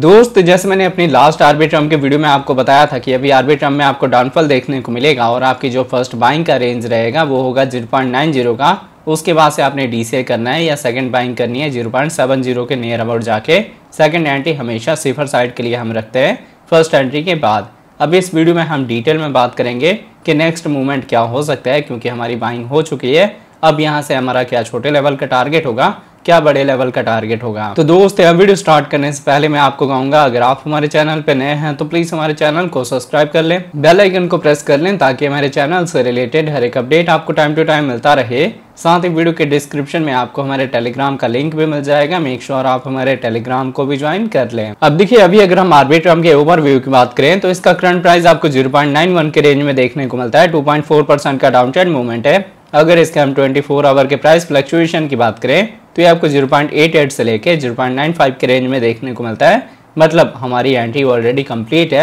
दोस्त जैसे मैंने अपनी लास्ट आर्बिट्रम के वीडियो में आपको बताया था कि अभी आर्बिट्रम में आपको डाउनफॉल देखने को मिलेगा और आपकी जो फर्स्ट बाइंग का रेंज रहेगा वो होगा जीरो पॉइंट नाइन जीरो का उसके बाद से आपने डी करना है या सेकंड बाइंग करनी है जीरो पॉइंट सेवन जीरो के नियर अबाउट जाके सेकंड एंट्री हमेशा सिफर साइड के लिए हम रखते हैं फर्स्ट एंट्री के बाद अब इस वीडियो में हम डिटेल में बात करेंगे कि नेक्स्ट मूवमेंट क्या हो सकता है क्योंकि हमारी बाइंग हो चुकी है अब यहाँ से हमारा क्या छोटे लेवल का टारगेट होगा क्या बड़े लेवल का टारगेट होगा तो दोस्त यह वीडियो स्टार्ट करने से पहले मैं आपको कहूंगा अगर आप हमारे चैनल पे नए हैं तो प्लीज हमारे चैनल को सब्सक्राइब कर लें बेल आइकन को प्रेस कर लें ताकि हमारे चैनल से रिलेटेड हर एक अपडेट आपको टाइम टू टाइम मिलता रहे साथ ही वीडियो के डिस्क्रिप्शन में आपको हमारे टेलीग्राम का लिंक भी मिल जाएगा मेक श्योर आप हमारे टेलीग्राम को भी ज्वाइन कर लें अब देखिए अभी अगर हम आर्बिट्रम के ओवरव्यू की बात करें तो इसका करंट प्राइस आपको 0.91 के रेंज में देखने को मिलता है 2.4 परसेंट का डाउन ट्रेंड मूवमेंट है अगर इसके हम 24 आवर के प्राइस फ्लक्चुएशन की बात करें तो ये आपको 0.88 से लेके 0.95 के रेंज में देखने को मिलता है मतलब हमारी एंट्री ऑलरेडी कंप्लीट है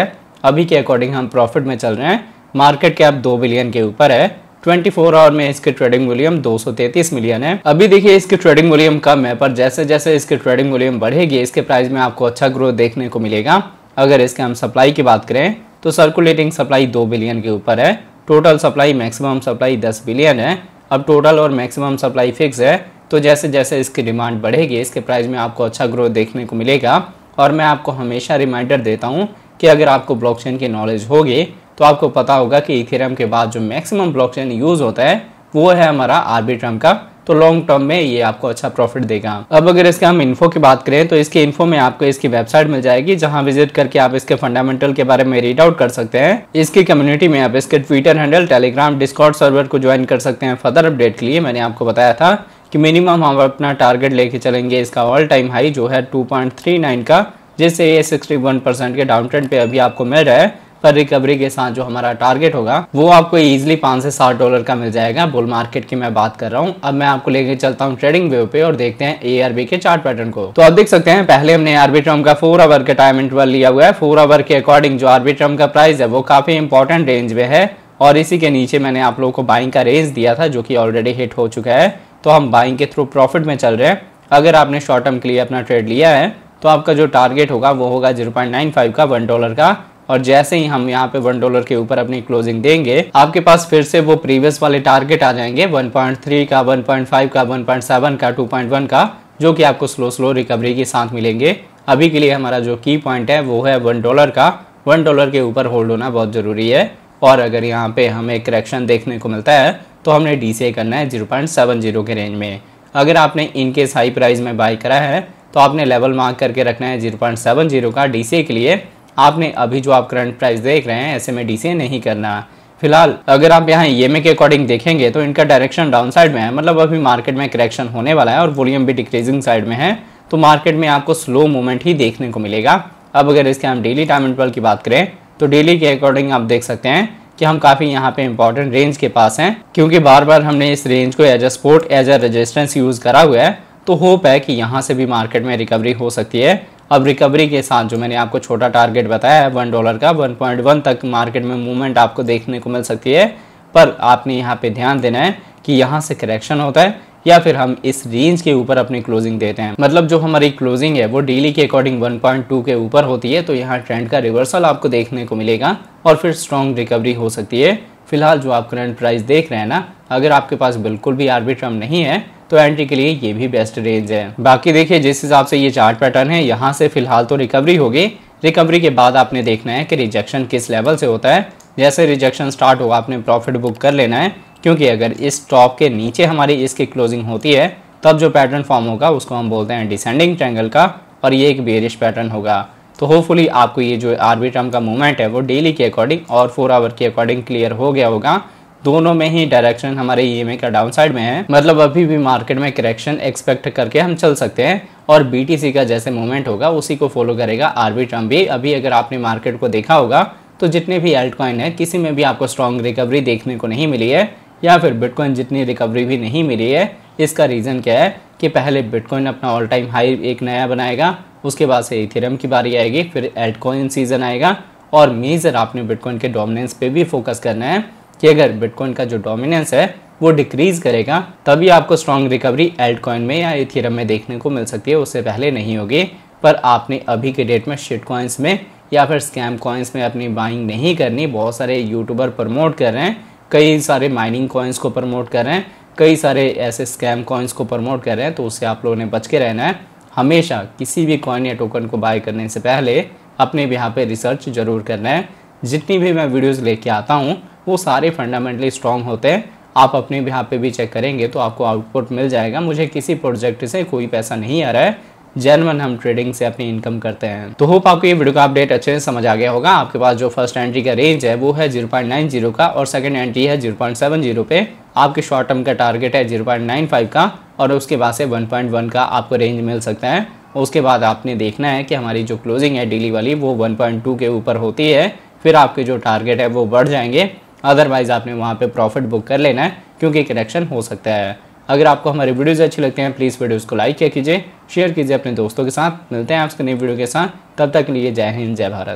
अभी के अकॉर्डिंग हम प्रॉफिट में चल रहे हैं मार्केट कैप दो बिलियन के ऊपर है 24 आवर में इसके ट्रेडिंग वॉल्यूम 233 मिलियन है अभी देखिए इसकी ट्रेडिंग वॉल्यूम कम है पर जैसे जैसे इसकी ट्रेडिंग वॉल्यूम बढ़ेगी इसके प्राइस में आपको अच्छा ग्रोथ देखने को मिलेगा अगर इसके हम सप्लाई की बात करें तो सर्कुलेटिंग सप्लाई दो बिलियन के ऊपर है टोटल सप्लाई मैक्सिमम सप्लाई दस बिलियन है अब टोटल और मैक्सिमम सप्लाई फिक्स है तो जैसे जैसे इसकी डिमांड बढ़ेगी इसके प्राइस में आपको अच्छा ग्रोथ देखने को मिलेगा और मैं आपको हमेशा रिमाइंडर देता हूँ कि अगर आपको ब्लॉकचेन की नॉलेज होगी तो आपको पता होगा कि इथेरियम के बाद जो मैक्सिमम ब्लॉकचेन यूज़ होता है वो है हमारा आर्बिट्रम का तो लॉन्ग टर्म में ये आपको अच्छा प्रॉफिट देगा अब अगर इसके हम इन्फो की बात करें तो इसके इन्फो में आपको इसकी वेबसाइट मिल जाएगी जहां विजिट करके आप इसके फंडामेंटल के बारे में रीड आउट कर सकते हैं इसकी कम्युनिटी में आप इसके Twitter handle Telegram Discord server को ज्वाइन कर सकते हैं फर्दर अपडेट के लिए मैंने आपको बताया था कि मिनिमम हम अपना टारगेट लेके चलेंगे इसका ऑल टाइम हाई जो है 2.39 का जिससे ये 61 परसेंट के डाउन ट्रेंड पे अभी आपको मिल रहा है पर रिकवरी के साथ जो हमारा टारगेट होगा वो आपको इजीली पाँच से सात डॉलर का मिल जाएगा बुल मार्केट की मैं बात कर रहा हूँ अब मैं आपको लेके चलता हूँ ट्रेडिंग व्यू पे और देखते हैं एआरबी के चार्ट पैटर्न को तो आप देख सकते हैं पहले हमने आरबी ट्रम का फोर आवर का टाइम इंटरवल लिया हुआ है फोर आवर के अकॉर्डिंग जो आरबी ट्रम का प्राइस है वो काफी इंपॉर्टेंट रेंज में है और इसी के नीचे मैंने आप लोगों को बाइंग का रेंज दिया था जो कि ऑलरेडी हिट हो चुका है तो हम बाइंग के थ्रू प्रॉफिट में चल रहे हैं अगर आपने शॉर्ट टर्म के लिए अपना ट्रेड लिया है तो आपका जो टारगेट होगा वो होगा 0.95 का वन डॉलर का और जैसे ही हम यहाँ पे वन डॉलर के ऊपर अपनी क्लोजिंग देंगे आपके पास फिर से वो प्रीवियस वाले टारगेट आ जाएंगे 1.3 का 1.5 का 1.7 का 2.1 का जो कि आपको स्लो स्लो रिकवरी के साथ मिलेंगे अभी के लिए हमारा जो की पॉइंट है वो है वन डॉलर का वन डॉलर के ऊपर होल्ड होना बहुत ज़रूरी है और अगर यहाँ पे हमें करेक्शन देखने को मिलता है तो हमने डी से करना है जीरो पॉइंट सेवन जीरो के रेंज में अगर आपने इनकेस हाई प्राइस में बाई करा है तो आपने लेवल मार्क करके रखना है जीरो पॉइंट सेवन जीरो का डी के लिए आपने अभी जो आप करंट प्राइस देख रहे हैं ऐसे में डी नहीं करना फिलहाल अगर आप यहाँ ई के अकॉर्डिंग देखेंगे तो इनका डायरेक्शन डाउन साइड में है मतलब अभी मार्केट में करेक्शन होने वाला है और वॉल्यूम भी डिक्रीजिंग साइड में है तो मार्केट में आपको स्लो मूवमेंट ही देखने को मिलेगा अब अगर इसके हम डेली टाइम इंटरवल की बात करें तो डेली के अकॉर्डिंग आप देख सकते हैं कि हम काफ़ी यहाँ पे इम्पोर्टेंट रेंज के पास हैं क्योंकि बार बार हमने इस रेंज को as a support as a resistance use करा हुआ है तो होप है कि यहाँ से भी मार्केट में रिकवरी हो सकती है अब रिकवरी के साथ जो मैंने आपको छोटा टारगेट बताया है वन डॉलर का वन पॉइंट वन तक मार्केट में मूवमेंट आपको देखने को मिल सकती है पर आपने यहाँ पे ध्यान देना है कि यहाँ से करेक्शन होता है या फिर हम इस रेंज के ऊपर अपनी क्लोजिंग देते हैं मतलब जो हमारी क्लोजिंग है वो डेली के अकॉर्डिंग 1.2 के ऊपर होती है तो यहाँ ट्रेंड का रिवर्सल आपको देखने को मिलेगा और फिर स्ट्रॉन्ग रिकवरी हो सकती है फिलहाल जो आप करंट प्राइस देख रहे हैं ना अगर आपके पास बिल्कुल भी आर्बिट्रम नहीं है तो एंट्री के लिए ये भी बेस्ट रेंज है बाकी देखिए जिस हिसाब से ये चार्ट पैटर्न है यहाँ से फिलहाल तो रिकवरी होगी रिकवरी के बाद आपने देखना है कि रिजेक्शन किस लेवल से होता है जैसे रिजेक्शन स्टार्ट होगा आपने प्रॉफिट बुक कर लेना है क्योंकि अगर इस टॉप के नीचे हमारी इसकी क्लोजिंग होती है तब जो पैटर्न फॉर्म होगा उसको हम बोलते हैं डिसेंडिंग ट्रैंगल का और ये एक बेरिश पैटर्न होगा तो होपफुली आपको ये जो आरबी टर्म का मूवमेंट है वो डेली के अकॉर्डिंग और फोर आवर के अकॉर्डिंग क्लियर हो गया होगा दोनों में ही डायरेक्शन हमारे ई एम का डाउन साइड में है मतलब अभी भी मार्केट में करेक्शन एक्सपेक्ट करके हम चल सकते हैं और सी का जैसे मूवमेंट होगा उसी को फॉलो करेगा आरबी टर्म भी अभी अगर आपने मार्केट को देखा होगा तो जितने भी एल्ट कॉइन है किसी में भी आपको स्ट्रॉन्ग रिकवरी देखने को नहीं मिली है या फिर बिटकॉइन जितनी रिकवरी भी नहीं मिली है इसका रीज़न क्या है कि पहले बिटकॉइन अपना ऑल टाइम हाई एक नया बनाएगा उसके बाद से इथेरियम की बारी आएगी फिर एल्टकॉइन सीज़न आएगा और मेजर आपने बिटकॉइन के डोमिनेंस पे भी फोकस करना है कि अगर बिटकॉइन का जो डोमिनेंस है वो डिक्रीज़ करेगा तभी आपको स्ट्रॉन्ग रिकवरी एल्टकॉइन में या इथेरियम में देखने को मिल सकती है उससे पहले नहीं होगी पर आपने अभी के डेट में शिट कॉइन्स में या फिर स्कैम कॉइन्स में अपनी बाइंग नहीं करनी बहुत सारे यूट्यूबर प्रमोट कर रहे हैं कई सारे माइनिंग कॉइन्स को प्रमोट कर रहे हैं कई सारे ऐसे स्कैम कॉइन्स को प्रमोट कर रहे हैं तो उससे आप लोगों ने बच के रहना है हमेशा किसी भी कॉइन या टोकन को बाय करने से पहले अपने भी यहाँ पर रिसर्च जरूर करना है जितनी भी मैं वीडियोज़ लेके आता हूँ वो सारे फंडामेंटली स्ट्रॉन्ग होते हैं आप अपने भी यहाँ पे भी चेक करेंगे तो आपको आउटपुट मिल जाएगा मुझे किसी प्रोजेक्ट से कोई पैसा नहीं आ रहा है जेनवन हम ट्रेडिंग से अपनी इनकम करते हैं तो होप आपको ये वीडियो का अपडेट अच्छे से समझ आ गया होगा आपके पास जो फर्स्ट एंट्री का रेंज है वो है जीरो का और सेकेंड एंट्री है जीरो पे आपके शॉर्ट टर्म का टारगेट है जीरो पॉइंट नाइन फाइव का और उसके बाद से वन पॉइंट वन का आपको रेंज मिल सकता है उसके बाद आपने देखना है कि हमारी जो क्लोजिंग है डेली वाली वो वन पॉइंट टू के ऊपर होती है फिर आपके जो टारगेट है वो बढ़ जाएंगे अदरवाइज़ आपने वहाँ पे प्रॉफिट बुक कर लेना है क्योंकि करेक्शन हो सकता है अगर आपको हमारे वीडियोज़ अच्छे लगते हैं प्लीज़ वीडियोज़ को लाइक किया कीजिए शेयर कीजिए अपने दोस्तों के साथ मिलते हैं आपके नई वीडियो के साथ तब तक के लिए जय हिंद जय भारत